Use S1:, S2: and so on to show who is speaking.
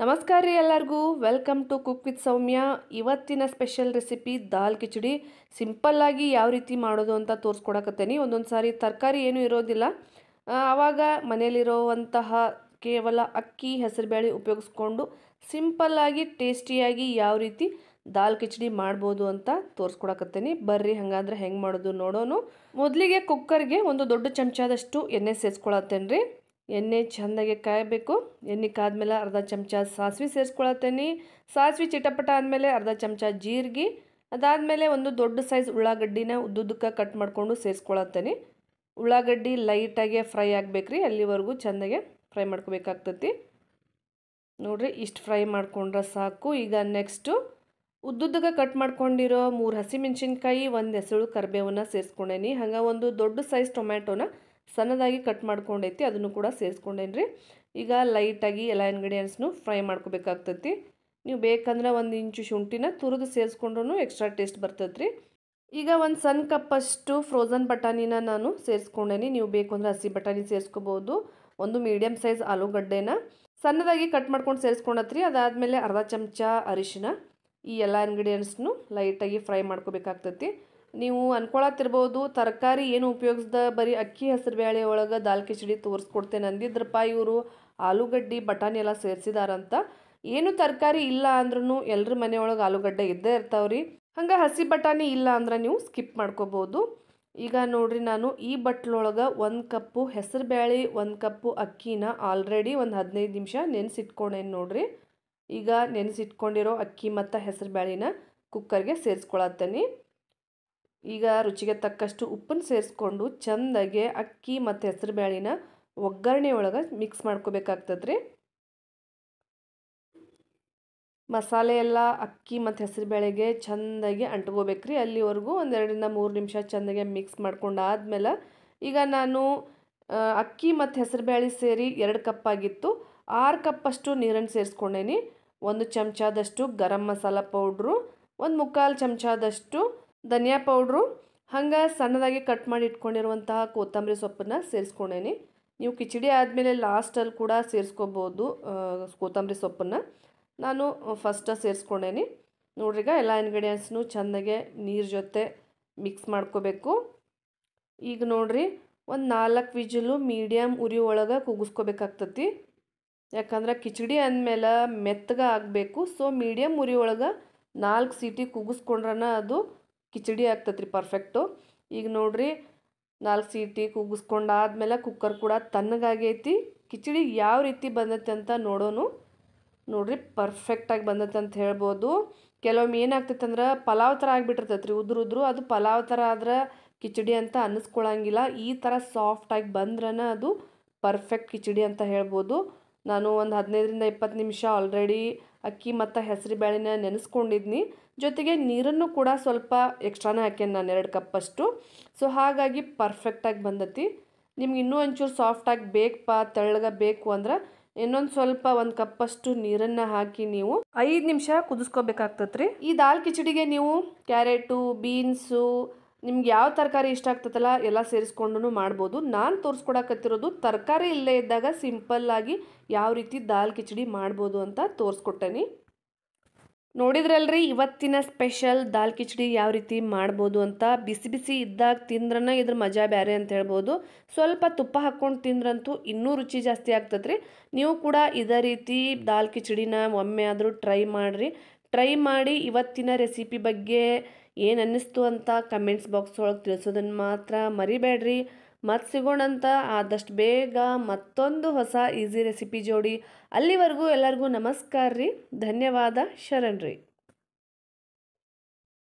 S1: ನಮಸ್ಕಾರ ರೀ ಎಲ್ಲರಿಗೂ welcome to cook with Soumya ಇವತ್ತಿನ ಸ್ಪೆಷಲ್ ರೆಸಿಪಿ ದಾಲ್ ಕಿಚಡಿ ಸಿಂಪಲ್ಲಾಗಿ ಯಾವ ರೀತಿ ಮಾಡೋದು ಅಂತ ತೋರಿಸ್ಕೊಡಕತ್ತೇನೆ ಒಂದೊಂದು ಸಾರಿ ತರಕಾರಿ ಏನೂ ಇರೋದಿಲ್ಲ ಆವಾಗ ಮನೆಯಲ್ಲಿರೋವಂತಹ ಕೇವಲ ಅಕ್ಕಿ ಹೆಸರುಬೇಳೆ ಉಪಯೋಗಿಸ್ಕೊಂಡು ಸಿಂಪಲ್ಲಾಗಿ ಟೇಸ್ಟಿಯಾಗಿ ಯಾವ ರೀತಿ ದಾಲ್ ಕಿಚಡಿ ಮಾಡ್ಬೋದು ಅಂತ ತೋರಿಸ್ಕೊಡಕತ್ತೇನೆ ಬರ್ರಿ ಹಾಗಾದ್ರೆ ಹೆಂಗೆ ಮಾಡೋದು ನೋಡೋನು ಮೊದಲಿಗೆ ಕುಕ್ಕರ್ಗೆ ಒಂದು ದೊಡ್ಡ ಚಮಚದಷ್ಟು ಎಣ್ಣೆ ಸೇರಿಸ್ಕೊಳತ್ತೇನೆ ರೀ ಎಣ್ಣೆ ಚೆಂದಾಗಿ ಕಾಯಬೇಕು ಎಣ್ಣೆ ಕಾದ್ಮೇಲೆ ಅರ್ಧ ಚಮಚ ಸಾಸಿವೆ ಸೇರಿಸ್ಕೊಳತ್ತೇನೆ ಸಾಸಿವೆ ಚಿಟಪಟ ಆದಮೇಲೆ ಅರ್ಧ ಚಮಚ ಜೀರಿಗೆ ಅದಾದಮೇಲೆ ಒಂದು ದೊಡ್ಡ ಸೈಜ್ ಉಳ್ಳಾಗಡ್ಡಿನ ಉದ್ದುದ್ದಕ್ಕೆ ಕಟ್ ಮಾಡಿಕೊಂಡು ಸೇರಿಸ್ಕೊಳತ್ತೇನೆ ಉಳ್ಳಾಗಡ್ಡಿ ಲೈಟಾಗಿ ಫ್ರೈ ಆಗಬೇಕ್ರಿ ಅಲ್ಲಿವರೆಗೂ ಚೆಂದಾಗೆ ಫ್ರೈ ಮಾಡ್ಕೋಬೇಕಾಗ್ತತಿ ನೋಡಿರಿ ಇಷ್ಟು ಫ್ರೈ ಮಾಡಿಕೊಂಡ್ರೆ ಸಾಕು ಈಗ ನೆಕ್ಸ್ಟು ಉದ್ದುದ್ದಕ್ಕೆ ಕಟ್ ಮಾಡ್ಕೊಂಡಿರೋ ಮೂರು ಹಸಿಮೆಣ್ಸಿನ್ಕಾಯಿ ಒಂದು ಹೆಸರು ಕರಿಬೇವನ್ನು ಸೇರಿಸ್ಕೊಂಡೇನಿ ಹಂಗೆ ಒಂದು ದೊಡ್ಡ ಸೈಜ್ ಟೊಮ್ಯಾಟೋನ ಸಣ್ಣದಾಗಿ ಕಟ್ ಮಾಡ್ಕೊಂಡೈತಿ ಅದನ್ನು ಕೂಡ ಸೇರಿಸ್ಕೊಂಡೇನ್ರಿ ಈಗ ಲೈಟಾಗಿ ಎಲ್ಲ ಇಂಗ್ರೀಡಿಯೆಂಟ್ಸ್ನು ಫ್ರೈ ಮಾಡ್ಕೋಬೇಕಾಗ್ತೈತಿ ನೀವು ಬೇಕಂದ್ರೆ ಒಂದು ಇಂಚು ಶುಂಠಿನ ತುರಿದು ಸೇರಿಸ್ಕೊಂಡ್ರೂ ಎಕ್ಸ್ಟ್ರಾ ಟೇಸ್ಟ್ ಬರ್ತೈತ್ರಿ ಈಗ ಒಂದು ಸಣ್ಣ ಕಪ್ಪಷ್ಟು ಫ್ರೋಝನ್ ಬಟಾಣಿನ ನಾನು ಸೇರಿಸ್ಕೊಂಡೇನಿ ನೀವು ಬೇಕು ಅಂದರೆ ಹಸಿ ಬಟಾಣಿ ಸೇರಿಸ್ಕೋಬೋದು ಒಂದು ಮೀಡಿಯಮ್ ಸೈಜ್ ಆಲೂಗಡ್ಡೆನ ಸಣ್ಣದಾಗಿ ಕಟ್ ಮಾಡ್ಕೊಂಡು ಸೇರಿಸ್ಕೊಂಡತ್ರಿ ಅದಾದಮೇಲೆ ಅರ್ಧ ಚಮಚ ಅರಿಶಿನ ಈ ಎಲ್ಲ ಇಂಗ್ರೀಡಿಯೆಂಟ್ಸ್ನು ಲೈಟಾಗಿ ಫ್ರೈ ಮಾಡ್ಕೋಬೇಕಾಗ್ತೈತಿ ನೀವು ಅನ್ಕೊಳತ್ತಿರ್ಬೋದು ತರಕಾರಿ ಏನು ಉಪಯೋಗಿಸ್ದ ಬರೀ ಅಕ್ಕಿ ಹೆಸರು ಬೇಳೆ ಒಳಗೆ ದಾಲ್ ಕಿಚಡಿ ತೋರಿಸ್ಕೊಡ್ತೇನೆ ಅಂದಿದ್ರಪ್ಪ ಇವರು ಆಲೂಗಡ್ಡೆ ಬಟಾಣಿ ಎಲ್ಲ ಸೇರಿಸಿದಾರಂತ ಏನು ತರಕಾರಿ ಇಲ್ಲ ಅಂದ್ರೂ ಎಲ್ಲರ ಮನೆಯೊಳಗೆ ಆಲೂಗಡ್ಡೆ ಇದ್ದೇ ಇರ್ತಾವ್ರಿ ಹಂಗೆ ಹಸಿ ಬಟಾಣಿ ಇಲ್ಲ ಅಂದ್ರೆ ನೀವು ಸ್ಕಿಪ್ ಮಾಡ್ಕೋಬೋದು ಈಗ ನೋಡ್ರಿ ನಾನು ಈ ಬಟ್ಲೊಳಗೆ ಒಂದು ಕಪ್ಪು ಹೆಸರು ಬೇಳೆ ಒಂದು ಕಪ್ಪು ಅಕ್ಕಿನ ಆಲ್ರೆಡಿ ಒಂದು ಹದಿನೈದು ನಿಮಿಷ ನೆನೆಸಿಟ್ಕೊಂಡೇನು ನೋಡ್ರಿ ಈಗ ನೆನೆಸಿಟ್ಕೊಂಡಿರೋ ಅಕ್ಕಿ ಮತ್ತು ಹೆಸರು ಬೇಳೆನ ಕುಕ್ಕರ್ಗೆ ಸೇರಿಸ್ಕೊಳತ್ತೇನೆ ಈಗ ರುಚಿಗೆ ತಕ್ಕಷ್ಟು ಉಪ್ಪನ್ನು ಸೇರಿಸ್ಕೊಂಡು ಚೆಂದಾಗಿ ಅಕ್ಕಿ ಮತ್ತು ಹೆಸರು ಬ್ಯಾಳಿನ ಒಗ್ಗರಣೆ ಒಳಗೆ ಮಿಕ್ಸ್ ಮಾಡ್ಕೋಬೇಕಾಗ್ತದ್ರಿ ಮಸಾಲೆ ಎಲ್ಲ ಅಕ್ಕಿ ಮತ್ತು ಹೆಸರು ಬೇಳೆಗೆ ಚೆಂದಾಗಿ ಅಂಟ್ಕೋಬೇಕು ರೀ ಅಲ್ಲಿವರೆಗೂ ಒಂದೆರಡರಿಂದ ಮೂರು ನಿಮಿಷ ಚೆಂದಾಗಿ ಮಿಕ್ಸ್ ಮಾಡ್ಕೊಂಡು ಆದಮೇಲೆ ಈಗ ನಾನು ಅಕ್ಕಿ ಮತ್ತು ಹೆಸರು ಬೇಳೆ ಸೇರಿ ಎರಡು ಕಪ್ ಆಗಿತ್ತು ಆರು ಕಪ್ಪಷ್ಟು ನೀರನ್ನು ಸೇರಿಸ್ಕೊಂಡೇನಿ ಒಂದು ಚಮಚದಷ್ಟು ಗರಂ ಮಸಾಲ ಪೌಡ್ರು ಒಂದು ಮುಕ್ಕಾಲು ಚಮಚದಷ್ಟು ಧನಿಯಾ ಪೌಡ್ರು ಹಂಗೆ ಸಣ್ಣದಾಗಿ ಕಟ್ ಮಾಡಿ ಇಟ್ಕೊಂಡಿರುವಂತಹ ಕೊತ್ತಂಬರಿ ಸೊಪ್ಪನ್ನು ಸೇರಿಸ್ಕೊಂಡೇನಿ ನೀವು ಕಿಚಡಿ ಆದಮೇಲೆ ಲಾಸ್ಟಲ್ಲಿ ಕೂಡ ಸೇರಿಸ್ಕೋಬೋದು ಕೊತ್ತಂಬರಿ ಸೊಪ್ಪನ್ನು ನಾನು ಫಸ್ಟ ಸೇರಿಸ್ಕೊಂಡೇನಿ ನೋಡ್ರಿಗ ಎಲ್ಲ ಇನ್ಗ್ರೀಡಿಯೆಂಟ್ಸ್ನು ಚೆಂದಾಗೆ ನೀರು ಜೊತೆ ಮಿಕ್ಸ್ ಮಾಡ್ಕೋಬೇಕು ಈಗ ನೋಡ್ರಿ ಒಂದು ನಾಲ್ಕು ವಿಜಲು ಮೀಡಿಯಮ್ ಉರಿ ಒಳಗೆ ಕೂಗಿಸ್ಕೋಬೇಕಾಗ್ತತಿ ಯಾಕಂದ್ರೆ ಕಿಚಡಿ ಅಂದಮೇಲೆ ಮೆತ್ತಗೆ ಆಗಬೇಕು ಸೊ ಮೀಡಿಯಮ್ ಉರಿ ಒಳಗೆ ನಾಲ್ಕು ಸೀಟಿ ಕೂಗಿಸ್ಕೊಂಡ್ರನ ಅದು ಕಿಚಡಿ ಆಗ್ತೈತೆ ಪರ್ಫೆಕ್ಟು ಈಗ ನೋಡ್ರಿ ನಾಲ್ಕು ಸೀಟಿ ಕುಗ್ಗಿಸ್ಕೊಂಡಾದ್ಮೇಲೆ ಕುಕ್ಕರ್ ಕೂಡ ತಣ್ಣಗಾಗೈತಿ ಕಿಚಡಿ ಯಾವ ರೀತಿ ಬಂದೈತೆ ಅಂತ ನೋಡೋನು ನೋಡಿರಿ ಪರ್ಫೆಕ್ಟಾಗಿ ಬಂದೈತೆ ಅಂತ ಹೇಳ್ಬೋದು ಕೆಲವೊಮ್ಮೆ ಏನಾಗ್ತೈತೆ ಅಂದ್ರೆ ಪಲಾವ್ ಥರ ಆಗಿಬಿಟ್ಟಿರ್ತೈತ್ರಿ ರೀ ಉದ್ರು ಉದ್ರು ಅದು ಪಲಾವ್ ಥರ ಆದ್ರೆ ಕಿಚಡಿ ಅಂತ ಅನ್ನಿಸ್ಕೊಳ್ಳಂಗಿಲ್ಲ ಈ ಥರ ಸಾಫ್ಟಾಗಿ ಬಂದ್ರೆ ಅದು ಪರ್ಫೆಕ್ಟ್ ಕಿಚಡಿ ಅಂತ ಹೇಳ್ಬೋದು ನಾನು ಒಂದು ಹದಿನೈದರಿಂದ ಇಪ್ಪತ್ತು ನಿಮಿಷ ಆಲ್ರೆಡಿ ಅಕ್ಕಿ ಮತ್ತು ಹೆಸರು ಬೇಳೆನ ನೆನೆಸ್ಕೊಂಡಿದ್ನಿ ಜೊತೆಗೆ ನೀರನ್ನು ಕೂಡ ಸ್ವಲ್ಪ ಎಕ್ಸ್ಟ್ರಾನೇ ಹಾಕ್ಯಾನ ನಾನು ಎರಡು ಕಪ್ಪಷ್ಟು ಸೊ ಹಾಗಾಗಿ ಪರ್ಫೆಕ್ಟಾಗಿ ಬಂದತಿ ನಿಮ್ಗೆ ಇನ್ನೂ ಒಂಚೂರು ಸಾಫ್ಟಾಗಿ ಬೇಕಪ್ಪ ತೆಳ್ಳಗೆ ಬೇಕು ಅಂದ್ರೆ ಇನ್ನೊಂದು ಸ್ವಲ್ಪ ಒಂದು ಕಪ್ಪಷ್ಟು ನೀರನ್ನು ಹಾಕಿ ನೀವು ಐದು ನಿಮಿಷ ಕುದಿಸ್ಕೋಬೇಕಾಗ್ತತ್ರಿ ಈ ದಾಲ್ ಕಿಚಡಿಗೆ ನೀವು ಕ್ಯಾರೆಟು ಬೀನ್ಸು ನಿಮ್ಗೆ ಯಾವ ತರಕಾರಿ ಇಷ್ಟ ಆಗ್ತದಲ್ಲ ಎಲ್ಲ ಸೇರಿಸ್ಕೊಂಡು ಮಾಡ್ಬೋದು ನಾನು ತೋರಿಸ್ಕೊಡಕತ್ತಿರೋದು ತರಕಾರಿ ಇಲ್ಲೇ ಇದ್ದಾಗ ಸಿಂಪಲ್ಲಾಗಿ ಯಾವ ರೀತಿ ದಾಲ್ ಕಿಚಡಿ ಮಾಡ್ಬೋದು ಅಂತ ತೋರಿಸ್ಕೊಟ್ಟೇನಿ ನೋಡಿದ್ರಲ್ರಿ ಇವತ್ತಿನ ಸ್ಪೆಷಲ್ ದಾಲ್ ಕಿಚಡಿ ಯಾವ ರೀತಿ ಮಾಡ್ಬೋದು ಅಂತ ಬಿಸಿ ಬಿಸಿ ಇದ್ದಾಗ ತಿಂದ್ರನ ಇದ್ರ ಮಜಾ ಬೇರೆ ಅಂತ ಹೇಳ್ಬೋದು ಸ್ವಲ್ಪ ತುಪ್ಪ ಹಾಕ್ಕೊಂಡು ತಿಂದ್ರಂತೂ ಇನ್ನೂ ರುಚಿ ಜಾಸ್ತಿ ಆಗ್ತದ್ರಿ ನೀವು ಕೂಡ ಇದೇ ರೀತಿ ದಾಲ್ ಕಿಚಡಿನ ಒಮ್ಮೆ ಆದರೂ ಟ್ರೈ ಮಾಡಿರಿ ಟ್ರೈ ಮಾಡಿ ಇವತ್ತಿನ ರೆಸಿಪಿ ಬಗ್ಗೆ ಏನು ಅನ್ನಿಸ್ತು ಅಂತ ಕಮೆಂಟ್ಸ್ ಬಾಕ್ಸ್ ಒಳಗೆ ತಿಳಿಸೋದನ್ನು ಮಾತ್ರ ಮರಿಬೇಡ್ರಿ ಮತ್ತು ಸಿಗೋಣಂತ ಆದಷ್ಟು ಬೇಗ ಮತ್ತೊಂದು ಹೊಸ ಈಸಿ ರೆಸಿಪಿ ಜೋಡಿ ಅಲ್ಲಿವರೆಗೂ ಎಲ್ಲರಿಗೂ ನಮಸ್ಕಾರ ರೀ ಧನ್ಯವಾದ ಶರಣ್ರಿ